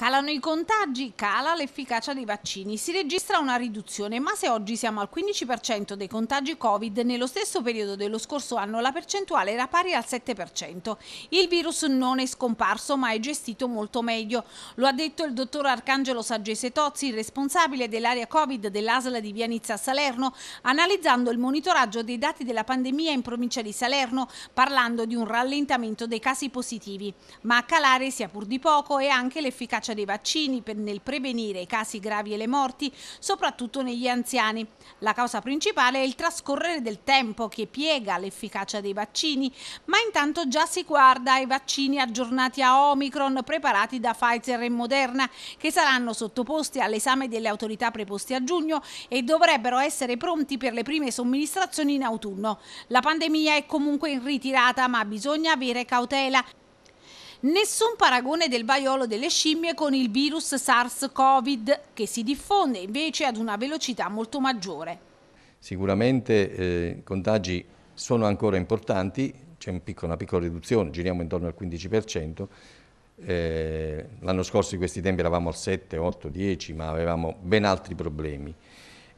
Calano i contagi, cala l'efficacia dei vaccini, si registra una riduzione, ma se oggi siamo al 15% dei contagi Covid, nello stesso periodo dello scorso anno la percentuale era pari al 7%. Il virus non è scomparso, ma è gestito molto meglio. Lo ha detto il dottor Arcangelo Saggese Tozzi, responsabile dell'area Covid dell'Asla di Vianizza Salerno, analizzando il monitoraggio dei dati della pandemia in provincia di Salerno, parlando di un rallentamento dei casi positivi. Ma a calare, sia pur di poco, è anche l'efficacia efficacia dei vaccini per nel prevenire i casi gravi e le morti, soprattutto negli anziani. La causa principale è il trascorrere del tempo che piega l'efficacia dei vaccini, ma intanto già si guarda ai vaccini aggiornati a Omicron preparati da Pfizer e Moderna, che saranno sottoposti all'esame delle autorità preposte a giugno e dovrebbero essere pronti per le prime somministrazioni in autunno. La pandemia è comunque in ritirata, ma bisogna avere cautela Nessun paragone del vaiolo delle scimmie con il virus SARS-CoV che si diffonde invece ad una velocità molto maggiore. Sicuramente eh, i contagi sono ancora importanti, c'è un una piccola riduzione, giriamo intorno al 15%. Eh, l'anno scorso in questi tempi eravamo al 7, 8, 10, ma avevamo ben altri problemi.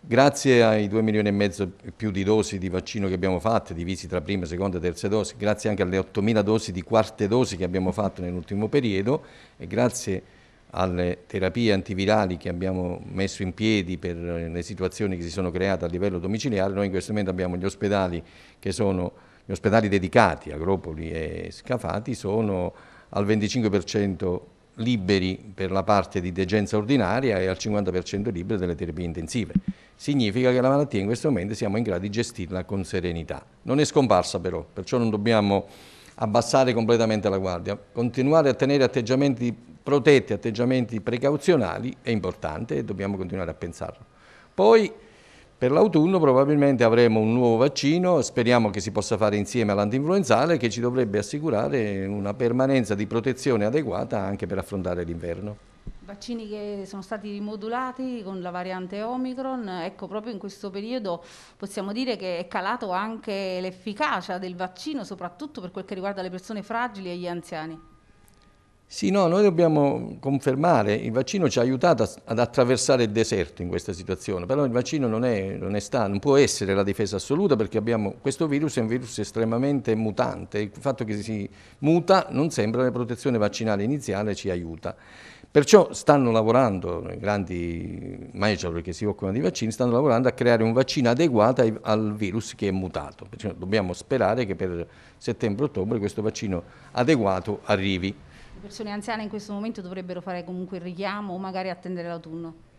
Grazie ai 2 milioni e mezzo più di dosi di vaccino che abbiamo fatto, divisi tra prima, seconda e terza dosi, grazie anche alle 8 mila dosi di quarte dosi che abbiamo fatto nell'ultimo periodo e grazie alle terapie antivirali che abbiamo messo in piedi per le situazioni che si sono create a livello domiciliare, noi in questo momento abbiamo gli ospedali che sono gli ospedali dedicati, Agropoli e Scafati, sono al 25% liberi per la parte di degenza ordinaria e al 50% liberi delle terapie intensive. Significa che la malattia in questo momento siamo in grado di gestirla con serenità. Non è scomparsa però, perciò non dobbiamo abbassare completamente la guardia. Continuare a tenere atteggiamenti protetti, atteggiamenti precauzionali è importante e dobbiamo continuare a pensarlo. Poi per l'autunno probabilmente avremo un nuovo vaccino, speriamo che si possa fare insieme all'antinfluenzale che ci dovrebbe assicurare una permanenza di protezione adeguata anche per affrontare l'inverno. Vaccini che sono stati rimodulati con la variante Omicron, ecco proprio in questo periodo possiamo dire che è calato anche l'efficacia del vaccino, soprattutto per quel che riguarda le persone fragili e gli anziani. Sì, no, noi dobbiamo confermare, il vaccino ci ha aiutato ad attraversare il deserto in questa situazione, però il vaccino non, è, non, è sta, non può essere la difesa assoluta perché abbiamo, questo virus è un virus estremamente mutante, il fatto che si muta non sembra la protezione vaccinale iniziale ci aiuta. Perciò stanno lavorando, i grandi major che si occupano di vaccini, stanno lavorando a creare un vaccino adeguato al virus che è mutato. Perciò dobbiamo sperare che per settembre-ottobre questo vaccino adeguato arrivi persone anziane in questo momento dovrebbero fare comunque il richiamo o magari attendere l'autunno?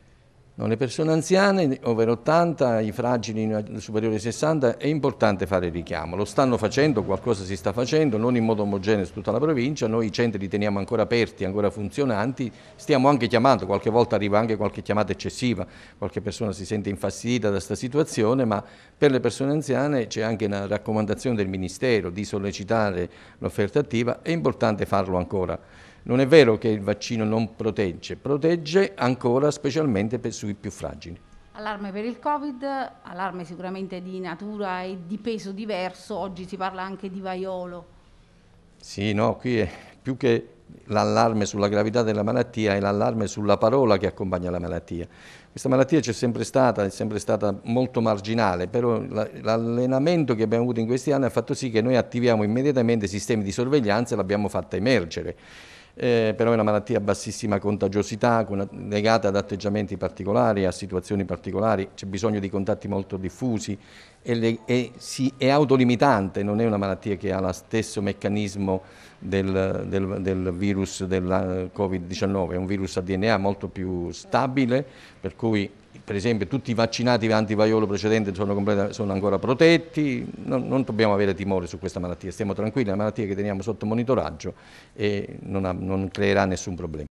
No, le persone anziane, over 80, i fragili superiori ai 60, è importante fare il richiamo. Lo stanno facendo, qualcosa si sta facendo, non in modo omogeneo su tutta la provincia. Noi i centri li teniamo ancora aperti, ancora funzionanti. Stiamo anche chiamando, qualche volta arriva anche qualche chiamata eccessiva, qualche persona si sente infastidita da questa situazione, ma per le persone anziane c'è anche una raccomandazione del Ministero di sollecitare l'offerta attiva. È importante farlo ancora. Non è vero che il vaccino non protegge, protegge ancora specialmente per sui più fragili. Allarme per il Covid, allarme sicuramente di natura e di peso diverso, oggi si parla anche di vaiolo. Sì, no, qui è più che l'allarme sulla gravità della malattia è l'allarme sulla parola che accompagna la malattia. Questa malattia c'è sempre stata, è sempre stata molto marginale, però l'allenamento che abbiamo avuto in questi anni ha fatto sì che noi attiviamo immediatamente sistemi di sorveglianza e l'abbiamo fatta emergere eh, però è una malattia a bassissima contagiosità, una, legata ad atteggiamenti particolari, a situazioni particolari, c'è bisogno di contatti molto diffusi, è, le, è, si, è autolimitante, non è una malattia che ha lo stesso meccanismo del, del, del virus del eh, Covid-19, è un virus a DNA molto più stabile, per cui per esempio tutti i vaccinati antivaiolo precedenti sono, sono ancora protetti, non, non, dobbiamo avere timore su questa malattia, stiamo tranquilli, è una malattia che teniamo sotto monitoraggio e non, ha, non creerà nessun problema.